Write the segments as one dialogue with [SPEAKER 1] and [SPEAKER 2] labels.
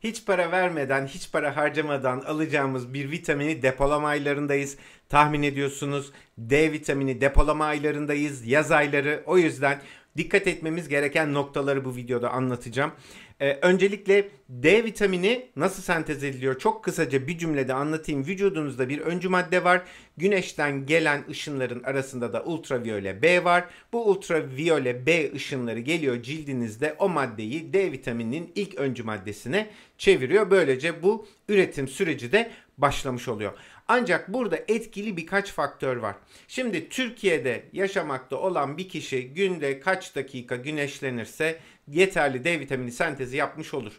[SPEAKER 1] Hiç para vermeden, hiç para harcamadan alacağımız bir vitamini depolama aylarındayız. Tahmin ediyorsunuz D vitamini depolama aylarındayız, yaz ayları. O yüzden dikkat etmemiz gereken noktaları bu videoda anlatacağım. Ee, öncelikle D vitamini nasıl sentez ediliyor? Çok kısaca bir cümlede anlatayım. Vücudunuzda bir öncü madde var. Güneşten gelen ışınların arasında da ultraviyole B var. Bu ultraviyole B ışınları geliyor cildinizde o maddeyi D vitamininin ilk öncü maddesine çeviriyor. Böylece bu üretim süreci de başlamış oluyor. Ancak burada etkili birkaç faktör var. Şimdi Türkiye'de yaşamakta olan bir kişi günde kaç dakika güneşlenirse yeterli D vitamini sentezi yapmış olur.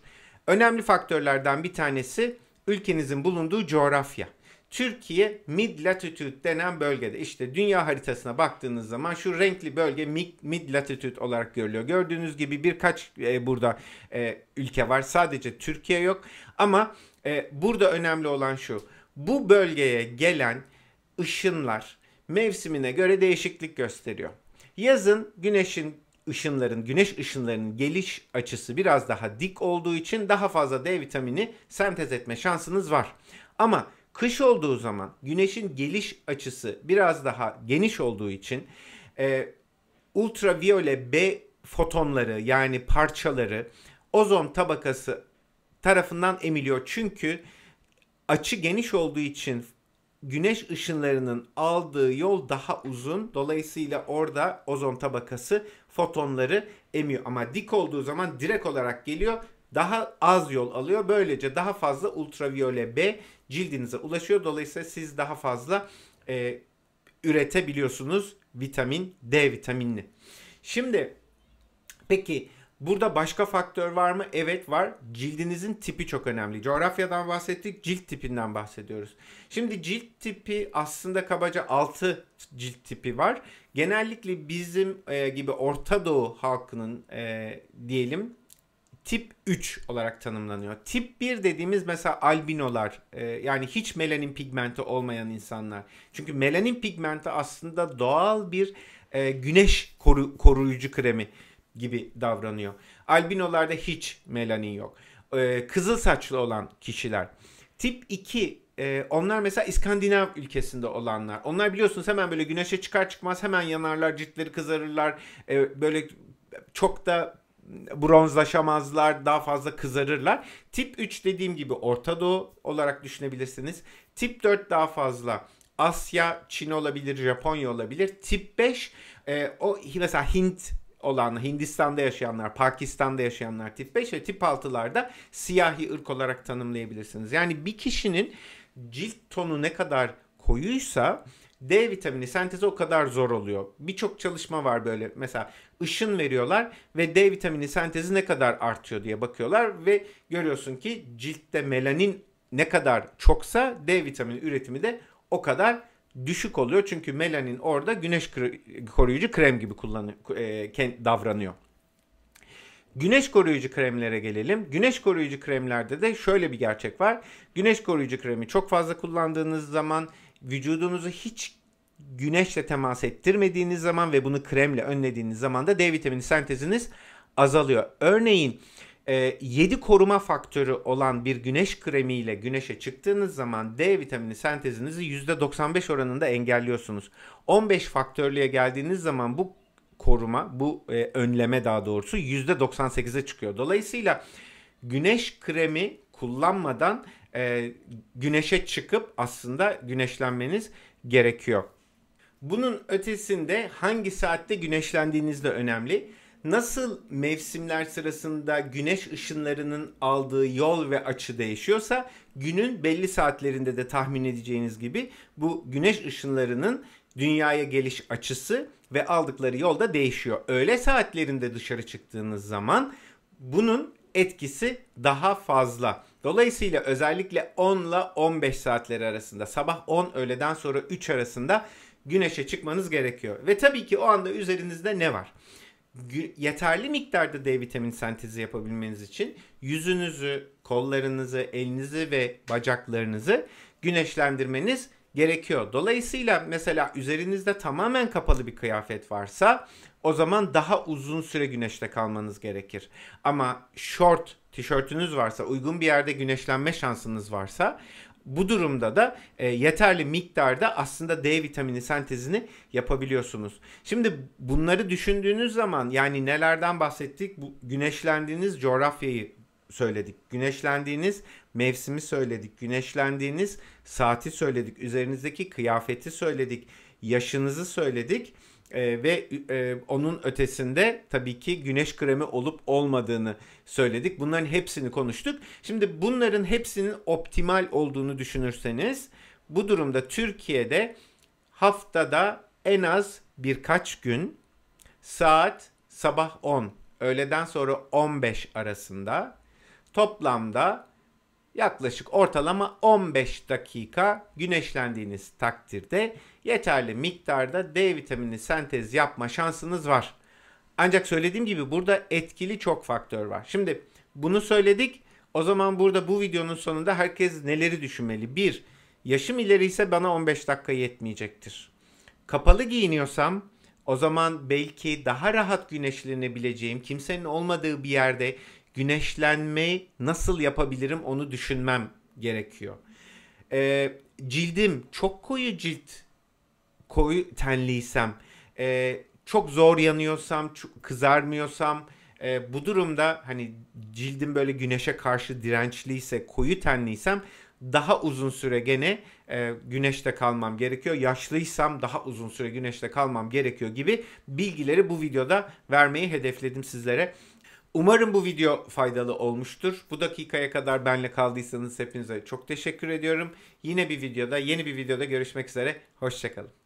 [SPEAKER 1] Önemli faktörlerden bir tanesi ülkenizin bulunduğu coğrafya. Türkiye mid latitude denen bölgede işte dünya haritasına baktığınız zaman şu renkli bölge mid latitude olarak görülüyor. Gördüğünüz gibi birkaç e, burada e, ülke var sadece Türkiye yok ama e, burada önemli olan şu bu bölgeye gelen ışınlar mevsimine göre değişiklik gösteriyor. Yazın güneşin ışınların, güneş ışınlarının geliş açısı biraz daha dik olduğu için daha fazla D vitamini sentez etme şansınız var. Ama kış olduğu zaman güneşin geliş açısı biraz daha geniş olduğu için e, ultraviyole B fotonları yani parçaları ozon tabakası tarafından emiliyor. Çünkü açı geniş olduğu için güneş ışınlarının aldığı yol daha uzun. Dolayısıyla orada ozon tabakası fotonları emiyor. Ama dik olduğu zaman direkt olarak geliyor. Daha az yol alıyor. Böylece daha fazla ultraviyole B cildinize ulaşıyor. Dolayısıyla siz daha fazla e, üretebiliyorsunuz vitamin D vitaminini. Şimdi peki Burada başka faktör var mı? Evet var. Cildinizin tipi çok önemli. Coğrafyadan bahsettik, cilt tipinden bahsediyoruz. Şimdi cilt tipi aslında kabaca 6 cilt tipi var. Genellikle bizim e, gibi Orta Doğu halkının e, diyelim tip 3 olarak tanımlanıyor. Tip 1 dediğimiz mesela albinolar e, yani hiç melanin pigmenti olmayan insanlar. Çünkü melanin pigmenti aslında doğal bir e, güneş koru, koruyucu kremi gibi davranıyor. Albinolarda hiç melanin yok. Ee, kızıl saçlı olan kişiler. Tip 2 e, onlar mesela İskandinav ülkesinde olanlar. Onlar biliyorsunuz hemen böyle güneşe çıkar çıkmaz hemen yanarlar, ciltleri kızarırlar. E, böyle çok da bronzlaşamazlar, daha fazla kızarırlar. Tip 3 dediğim gibi Orta Doğu olarak düşünebilirsiniz. Tip 4 daha fazla Asya, Çin olabilir, Japonya olabilir. Tip 5 e, o mesela Hint olan Hindistan'da yaşayanlar, Pakistan'da yaşayanlar tip 5 ve tip 6'larda siyahi ırk olarak tanımlayabilirsiniz. Yani bir kişinin cilt tonu ne kadar koyuysa D vitamini sentezi o kadar zor oluyor. Birçok çalışma var böyle mesela ışın veriyorlar ve D vitamini sentezi ne kadar artıyor diye bakıyorlar ve görüyorsun ki ciltte melanin ne kadar çoksa D vitamini üretimi de o kadar düşük oluyor. Çünkü melanin orada güneş koruyucu krem gibi e, davranıyor. Güneş koruyucu kremlere gelelim. Güneş koruyucu kremlerde de şöyle bir gerçek var. Güneş koruyucu kremi çok fazla kullandığınız zaman vücudunuzu hiç güneşle temas ettirmediğiniz zaman ve bunu kremle önlediğiniz zaman da D vitamini senteziniz azalıyor. Örneğin e, ee, 7 koruma faktörü olan bir güneş kremiyle güneşe çıktığınız zaman D vitamini sentezinizi %95 oranında engelliyorsunuz. 15 faktörlüye geldiğiniz zaman bu koruma, bu e, önleme daha doğrusu %98'e çıkıyor. Dolayısıyla güneş kremi kullanmadan e, güneşe çıkıp aslında güneşlenmeniz gerekiyor. Bunun ötesinde hangi saatte güneşlendiğiniz de önemli nasıl mevsimler sırasında güneş ışınlarının aldığı yol ve açı değişiyorsa günün belli saatlerinde de tahmin edeceğiniz gibi bu güneş ışınlarının dünyaya geliş açısı ve aldıkları yol da değişiyor. Öğle saatlerinde dışarı çıktığınız zaman bunun etkisi daha fazla. Dolayısıyla özellikle 10 ile 15 saatleri arasında sabah 10 öğleden sonra 3 arasında güneşe çıkmanız gerekiyor. Ve tabii ki o anda üzerinizde ne var? yeterli miktarda D vitamini sentezi yapabilmeniz için yüzünüzü, kollarınızı, elinizi ve bacaklarınızı güneşlendirmeniz gerekiyor. Dolayısıyla mesela üzerinizde tamamen kapalı bir kıyafet varsa o zaman daha uzun süre güneşte kalmanız gerekir. Ama short tişörtünüz varsa, uygun bir yerde güneşlenme şansınız varsa bu durumda da e, yeterli miktarda aslında D vitamini sentezini yapabiliyorsunuz. Şimdi bunları düşündüğünüz zaman yani nelerden bahsettik? Bu güneşlendiğiniz coğrafyayı söyledik. Güneşlendiğiniz mevsimi söyledik. Güneşlendiğiniz saati söyledik. Üzerinizdeki kıyafeti söyledik. Yaşınızı söyledik e, ve e, onun ötesinde tabii ki güneş kremi olup olmadığını söyledik. Bunların hepsini konuştuk. Şimdi bunların hepsinin optimal olduğunu düşünürseniz bu durumda Türkiye'de haftada en az birkaç gün saat sabah 10 öğleden sonra 15 arasında toplamda yaklaşık ortalama 15 dakika güneşlendiğiniz takdirde yeterli miktarda D vitamini sentez yapma şansınız var. Ancak söylediğim gibi burada etkili çok faktör var. Şimdi bunu söyledik. O zaman burada bu videonun sonunda herkes neleri düşünmeli? 1. Yaşım ileri ise bana 15 dakika yetmeyecektir. Kapalı giyiniyorsam o zaman belki daha rahat güneşlenebileceğim, kimsenin olmadığı bir yerde güneşlenmeyi nasıl yapabilirim onu düşünmem gerekiyor. E, cildim çok koyu cilt koyu tenliysem e, çok zor yanıyorsam çok kızarmıyorsam e, bu durumda hani cildim böyle güneşe karşı dirençliyse koyu tenliysem daha uzun süre gene e, güneşte kalmam gerekiyor. Yaşlıysam daha uzun süre güneşte kalmam gerekiyor gibi bilgileri bu videoda vermeyi hedefledim sizlere. Umarım bu video faydalı olmuştur. Bu dakikaya kadar benle kaldıysanız hepinize çok teşekkür ediyorum. Yine bir videoda, yeni bir videoda görüşmek üzere. Hoşçakalın.